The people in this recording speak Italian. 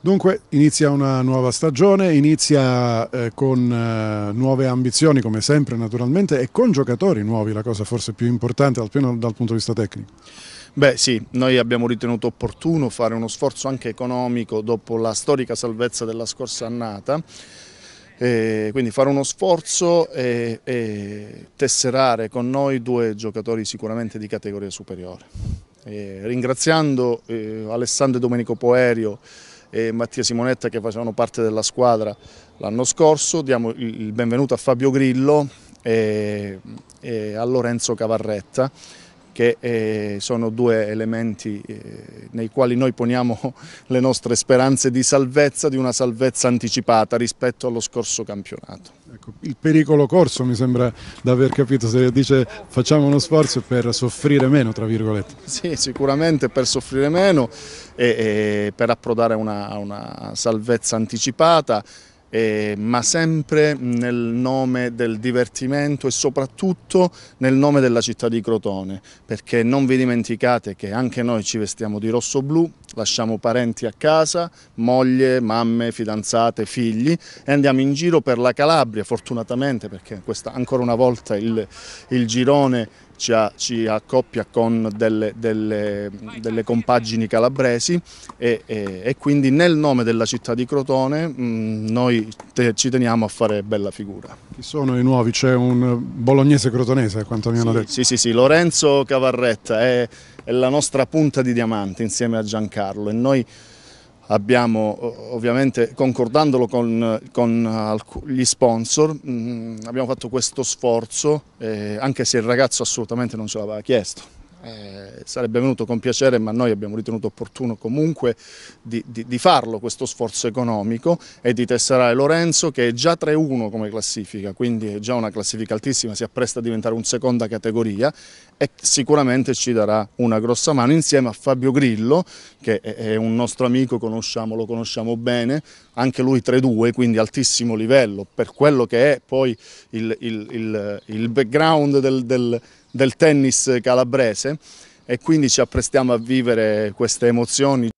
Dunque inizia una nuova stagione, inizia eh, con eh, nuove ambizioni come sempre naturalmente e con giocatori nuovi, la cosa forse più importante almeno dal punto di vista tecnico. Beh sì, noi abbiamo ritenuto opportuno fare uno sforzo anche economico dopo la storica salvezza della scorsa annata, eh, quindi fare uno sforzo e, e tesserare con noi due giocatori sicuramente di categoria superiore. Eh, ringraziando eh, Alessandro Domenico Poerio e Mattia Simonetta che facevano parte della squadra l'anno scorso, diamo il benvenuto a Fabio Grillo e, e a Lorenzo Cavarretta che eh, sono due elementi eh, nei quali noi poniamo le nostre speranze di salvezza, di una salvezza anticipata rispetto allo scorso campionato. Ecco, il pericolo corso mi sembra di aver capito, se dice facciamo uno sforzo per soffrire meno, tra virgolette. Sì, sicuramente per soffrire meno e, e per approdare a una, una salvezza anticipata eh, ma sempre nel nome del divertimento e soprattutto nel nome della città di Crotone, perché non vi dimenticate che anche noi ci vestiamo di rosso-blu, lasciamo parenti a casa, moglie, mamme, fidanzate, figli e andiamo in giro per la Calabria, fortunatamente perché questa, ancora una volta il, il girone ci, ha, ci accoppia con delle, delle, delle compagini calabresi e, e, e, quindi nel nome della città di Crotone mh, mm, noi te, ci teniamo a fare bella figura. Chi sono i nuovi? C'è un bolognese crotonese, quanto mi hanno sì, detto. Sì, sì, sì, Lorenzo Cavarretta è, è la nostra punta di diamante insieme a Giancarlo e noi abbiamo ovviamente concordandolo con, con gli sponsor, mm, abbiamo fatto questo sforzo eh, anche se il ragazzo assolutamente non ce l'aveva chiesto. Eh, sarebbe venuto con piacere ma noi abbiamo ritenuto opportuno comunque di, di, di farlo questo sforzo economico e di tesserare Lorenzo che è già 3-1 come classifica quindi è già una classifica altissima, si appresta a diventare un seconda categoria e sicuramente ci darà una grossa mano insieme a Fabio Grillo che è un nostro amico, conosciamo, lo conosciamo bene, anche lui 3-2 quindi altissimo livello per quello che è poi il, il, il, il background del, del del tennis calabrese e quindi ci apprestiamo a vivere queste emozioni.